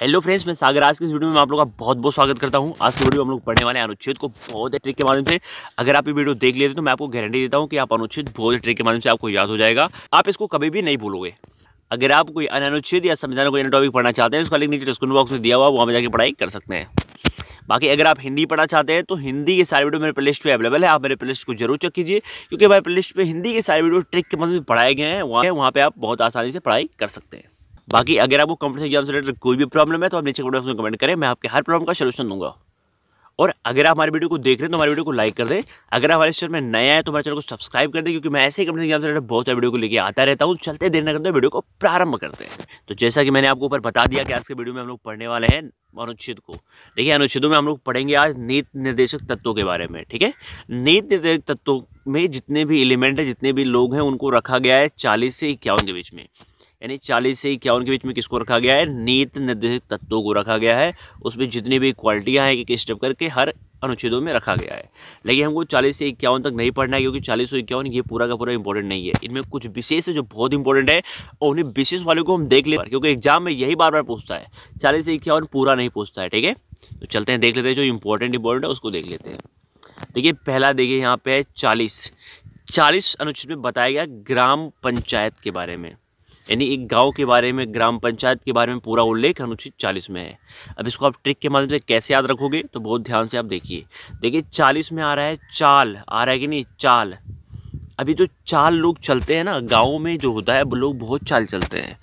Hello friends मैं सागर आज के इस वीडियो में आप लोग का बहुत बहुत स्वागत करता हूं आज की वीडियो हम लोग पढ़ने वाले हैं अनुच्छेद को बहुत ट्रिक के माध्यम से अगर आप ये वीडियो देख लेते तो मैं आपको गारंटी देता हूं कि आप अनुच्छेद बहुत ट्रिक के माध्यम से आपको याद हो जाएगा आप इसको कभी भी नहीं भूलोगे अगर आप कोई अनुच्छेद या संविधान कोई टॉपिक पढ़ना चाहते हैं तो उसका लिंक नीचे डिस्क्रिप्शन बॉक्स में दिया हुआ वहाँ पर जाकर पढ़ाई कर सकते हैं बाकी अगर आप हिंदी पढ़ना चाहते हैं तो हिंदी के सारे वीडियो मेरे प्लेलिस्ट पे अवेलेबल है आप मेरे प्लेलिस्ट को जरूर चेक कीजिए क्योंकि हमारे प्लेलिस्ट पे हिंदी के सारे वीडियो ट्रिक के मतलब पढ़ाए गए हैं वहाँ वहाँ पे आप बहुत आसानी से पढ़ाई कर सकते हैं बाकी अगर आपको कंप्यूटर एग्जाम से रिलेटेड कोई भी प्रॉब्लम है तो आप नीचे कमेंट में कमेंट करें मैं आपके हर प्रॉब्लम का सोल्यूशन दूंगा और अगर आप हमारे वीडियो को देख रहे हैं तो हमारे वीडियो को लाइक कर दें अगर हमारे चैनल में नया है तो हमारे चैनल को सब्सक्राइब कर दें क्योंकि मैं ऐसे ही कंप्यूटर एग्जाम से रिलेटेड बहुत सारे वीडियो को लेकर आता रहता हूँ चलते देर न करते वीडियो को प्रारंभ करते हैं तो जैसा कि मैंने आपको ऊपर बता दिया कि आज के वीडियो में हम लोग पढ़ने वाले हैं अनुच्छेद को देखिए अनुच्छेदों में हम लोग पढ़ेंगे आज नीत निर्देशक तत्वों के बारे में ठीक है नीत निर्देशक तत्वों में जितने भी एलिमेंट है जितने भी लोग हैं उनको रखा गया है चालीस से इक्यावन के बीच में यानी चालीस से इक्यावन के बीच में किसको रखा गया है नीत निर्देशित तत्वों को रखा गया है उसमें जितनी भी क्वालिटियाँ हैं कि स्टेप करके हर अनुच्छेदों में रखा गया है लेकिन हमको चालीस से इक्यावन तक नहीं पढ़ना है क्योंकि चालीस से इक्यावन ये पूरा का पूरा इंपॉर्टेंट नहीं है इनमें कुछ विशेष है जो बहुत इंपॉर्टेंट है और उन्हें विशेष वाले को हम देख ले क्योंकि एग्जाम में यही बार बार पूछता है चालीस से इक्यावन पूरा नहीं पूछता है ठीक है तो चलते हैं देख लेते हैं जो इंपॉर्टेंट इंपॉर्टेंट है उसको देख लेते हैं देखिए पहला देखिए यहाँ पे चालीस चालीस अनुच्छेद में बताया गया ग्राम पंचायत के बारे में यानी एक गांव के बारे में ग्राम पंचायत के बारे में पूरा उल्लेख अनुच्छेद चालीस में है अब इसको आप ट्रिक के माध्यम से कैसे याद रखोगे तो बहुत ध्यान से आप देखिए देखिए चालीस में आ रहा है चाल आ रहा है कि नहीं चाल अभी जो चाल लोग चलते हैं ना गाँव में जो होता है वो लोग बहुत चाल चलते हैं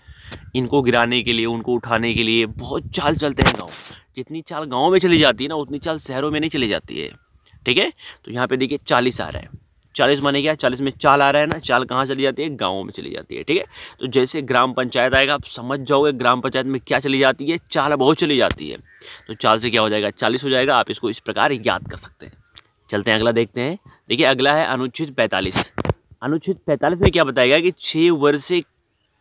इनको गिराने के लिए उनको उठाने के लिए बहुत चाल चलते हैं गाँव जितनी चाल गाँव में चली जाती है ना उतनी चाल शहरों में नहीं चली जाती है ठीक है तो यहाँ पे देखिए चालीस आ रहा है चालीस माने क्या चालीस में चाल आ रहा है ना चाल कहाँ चली जाती है गाँव में चली जाती है ठीक है तो जैसे ग्राम पंचायत आएगा आप समझ जाओगे ग्राम पंचायत में क्या चली जाती है चाल बहुत चली जाती है तो चाल से क्या हो जाएगा चालीस हो जाएगा आप इसको इस प्रकार याद कर सकते हैं चलते हैं अगला देखते हैं देखिए अगला है अनुच्छेद पैंतालीस अनुच्छेद पैंतालीस में क्या बताएगा कि छः वर्ष से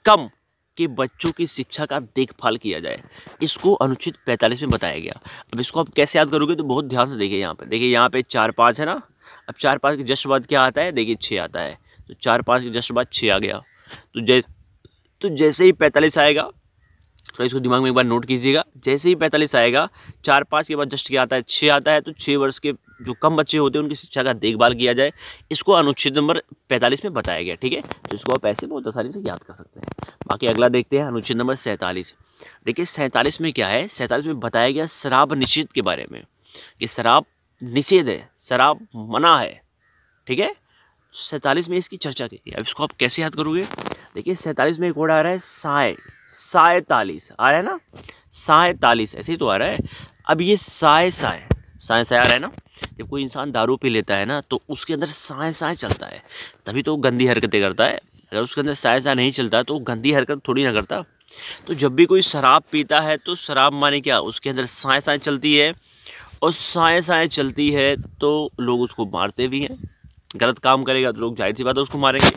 कम के बच्चों की शिक्षा का देखभाल किया जाए इसको अनुच्छेद पैंतालीस में बताया गया अब इसको आप कैसे याद करोगे तो बहुत ध्यान से देखिए यहाँ पर देखिए यहाँ पे चार पाँच है ना अब चार पाँच के जस्ट बाद क्या आता है देखिए छः आता है तो चार पाँच के जस्ट बाद छः आ गया तो जै तो जैसे ही पैंतालीस आएगा तो इसको दिमाग में एक बार नोट कीजिएगा जैसे ही पैंतालीस आएगा चार पाँच के बाद जस्ट क्या आता है छः आता है तो छः वर्ष के जो कम बच्चे होते हैं उनकी शिक्षा का देखभाल किया जाए इसको अनुच्छेद नंबर पैंतालीस में बताया गया ठीक है तो इसको आप ऐसे बहुत आसानी से याद कर सकते हैं बाकी अगला देखते हैं अनुच्छेद नंबर सैंतालीस देखिए सैंतालीस में क्या है सैंतालीस में बताया गया शराब निषेध के बारे में कि शराब निषेध है शराब हम्म, हम्म। मना है ठीक है सैंतालीस में इसकी चर्चा की अब इसको आप कैसे याद करोगे देखिए सैंतालीस में एक वर्ड आ रहा है साय सायतालीस आ रहा है ना सायतालीस ऐसे ही तो आ रहा है अब ये साय साय साय साय आ रहा है ना जब कोई इंसान दारू पी लेता है ना तो उसके अंदर साय साय चलता है तभी तो गंदी हरकतें करता है अगर उसके अंदर साय साय नहीं चलता तो गंदी हरकत थोड़ी ना करता तो जब भी कोई शराब पीता है तो शराब माने क्या उसके अंदर साय साय चलती है और साए साए चलती है तो लोग उसको मारते भी हैं गलत काम करेगा तो लोग जाहिर सी बात है उसको मारेंगे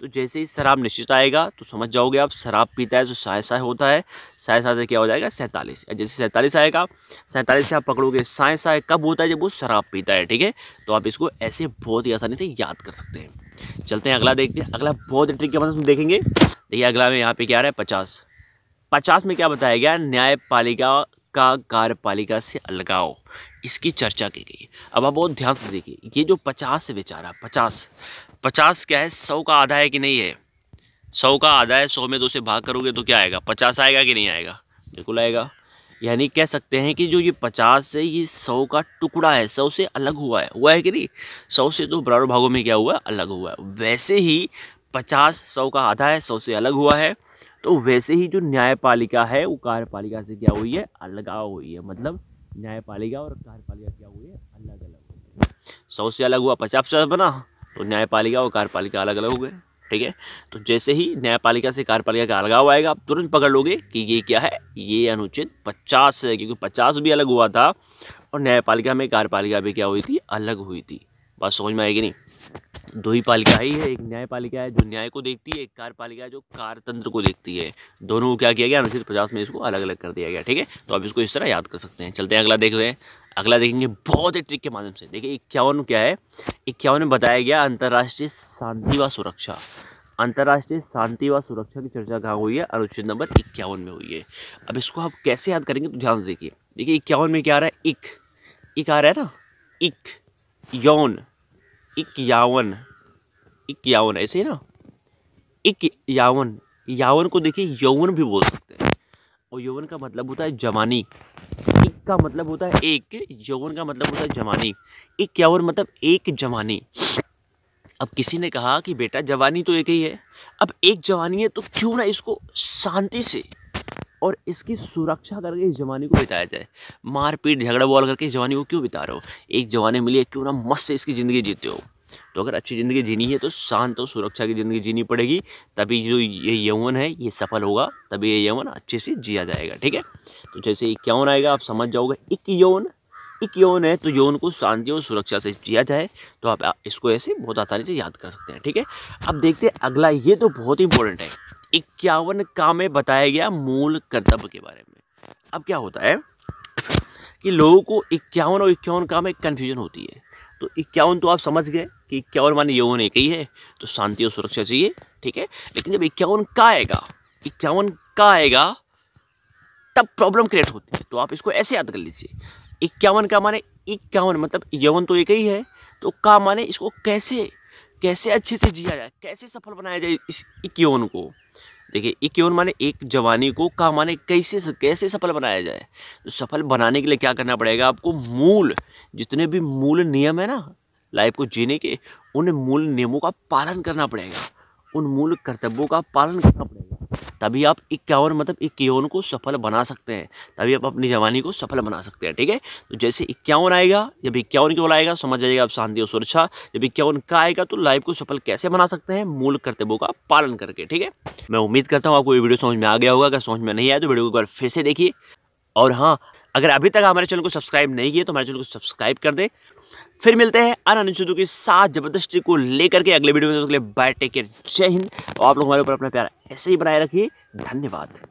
तो जैसे ही शराब निश्चित आएगा तो समझ जाओगे आप शराब पीता है तो साए साए होता है साए साए से क्या हो जाएगा सैंतालीस जैसे सैंतालीस आएगा सैंतालीस से आप पकड़ोगे साए साए कब होता है जब वो शराब पीता है ठीक है तो आप इसको ऐसे बहुत ही आसानी से याद कर सकते हैं चलते हैं अगला देखते हैं अगला बहुत ट्रिक के मदद देखेंगे देखिए अगला में यहाँ पे क्या आ रहा है पचास पचास में क्या बताया गया न्यायपालिका का कार्यपालिका से अलगाव इसकी चर्चा की गई अब आप बहुत ध्यान से देखिए ये जो पचास है बेचारा पचास पचास क्या है सौ का आधा है कि नहीं है सौ का आधा है सौ में दो से भाग करोगे तो क्या आएगा पचास आएगा कि नहीं आएगा बिल्कुल आएगा यानी कह सकते हैं कि जो ये पचास है ये सौ का टुकड़ा है सौ से अलग हुआ है हुआ है कि नहीं सौ से तो बराबर भागों में क्या हुआ अलग हुआ है वैसे ही पचास सौ का आधा है सौ से अलग हुआ है तो वैसे ही जो न्यायपालिका है वो कार्यपालिका से क्या हुई है अलग हुई है मतलब न्यायपालिका और कार्यपालिका क्या हुई है अलग अलग सौ से अलग हुआ पचास पचास बना तो न्यायपालिका और कार्यपालिका अलग अलग हो गए ठीक है तो जैसे ही न्यायपालिका से कार्यपालिका का अलगाव आएगा आप तुरंत पकड़ लोगे कि ये क्या है ये अनुच्छेद पचास है क्योंकि पचास भी अलग हुआ था और न्यायपालिका में कार्यपालिका भी क्या हुई थी अलग हुई थी बात समझ में आएगी नहीं दो ही पालिका ही है एक न्यायपालिका है जो न्याय को देखती है एक कार्यपालिका है जो कार्यतंत्र को देखती है दोनों को क्या किया गया अनुच्छेद पचास में इसको अलग अलग कर दिया गया ठीक है तो आप इसको इस तरह याद कर सकते हैं चलते हैं अगला देख रहे हैं अगला देखेंगे बहुत ही ट्रिक के माध्यम से देखिए इक्यावन क्या है इक्यावन में बताया गया अंतर्राष्ट्रीय शांति व सुरक्षा अंतर्राष्ट्रीय शांति व सुरक्षा की चर्चा कहाँ हुई है अनुच्छेद नंबर इक्यावन में हुई है अब इसको आप कैसे याद करेंगे तो ध्यान से देखिए देखिए इक्यावन में क्या आ रहा है इक इक आ रहा है ना इक यौन इक्यावन इक्यावन ऐसे ही ना इक्यावन यावन को देखिए यौवन भी बोल सकते हैं और यौवन का मतलब होता है जवानी एक का मतलब होता है एक यौवन का मतलब होता है जवानी इक्यावन मतलब एक जवानी अब किसी ने कहा कि बेटा जवानी तो एक ही है अब एक जवानी है तो क्यों ना इसको शांति से और इसकी सुरक्षा करके इस जवानी को बिताया जाए मारपीट झगड़ा बॉल करके इस जवानी को क्यों बिता रहे हो एक जवानी मिली क्यों ना मस्त से इसकी ज़िंदगी जीते हो तो अगर अच्छी ज़िंदगी जीनी है तो शांत और सुरक्षा की ज़िंदगी जीनी पड़ेगी तभी जो ये यौवन है ये सफल होगा तभी ये यौवन अच्छे से जिया जाएगा ठीक है तो जैसे इक्यावन आएगा आप समझ जाओगे एक यौन एक यौन है तो यौन को शांति और सुरक्षा से किया जाए तो आप इसको ऐसे बहुत आसानी से याद कर सकते हैं ठीक है अब देखते हैं अगला ये तो बहुत इंपॉर्टेंट है इक्यावन का में बताया गया मूल कर्तव्य के बारे में अब क्या होता है कि लोगों को इक्यावन और इक्यावन का में कन्फ्यूजन होती है तो इक्यावन तो आप समझ गए कि इक्यावन माने यौन एक ही है तो शांति और सुरक्षा चाहिए ठीक है लेकिन जब इक्यावन का आएगा इक्यावन का आएगा तब प्रॉब्लम क्रिएट होती है तो आप इसको ऐसे याद कर लीजिए इक्यावन का माने इक्यावन मतलब यवन तो एक ही है तो का माने इसको कैसे कैसे अच्छे से जिया जाए कैसे सफल बनाया जाए इस इक्यवन को देखिए इक्यवन माने एक जवानी को का माने कैसे कैसे सफल बनाया जाए तो सफल बनाने के लिए क्या करना पड़ेगा आपको मूल जितने भी मूल नियम है ना लाइफ को जीने के उन मूल नियमों का पालन करना पड़ेगा उन मूल कर्तव्यों का पालन करना पड़ेगा तभी आप इक्यावन मतलब इक्यावन को सफल बना सकते हैं तभी आप अपनी जवानी को सफल बना सकते हैं ठीक है तो जैसे इक्यावन आएगा जब इक्यावन ओर आएगा समझ जाइएगा आप शांति और सुरक्षा जब इक्यावन का आएगा तो लाइफ को सफल कैसे बना सकते हैं मूल कर्तव्यों का पालन करके ठीक है मैं उम्मीद करता हूँ आपको ये वीडियो समझ में आ गया होगा अगर समझ में नहीं आया तो वीडियो को एक बार फिर से देखिए और हाँ अगर अभी तक हमारे चैनल को सब्सक्राइब नहीं किया तो हमारे चैनल को सब्सक्राइब कर दें फिर मिलते हैं अन अनुच्छेदों के साथ जबरदस्ती को लेकर के अगले वीडियो में तो बाय टेक केयर जय हिंद और आप लोग हमारे ऊपर अपना प्यार ऐसे ही बनाए रखिए धन्यवाद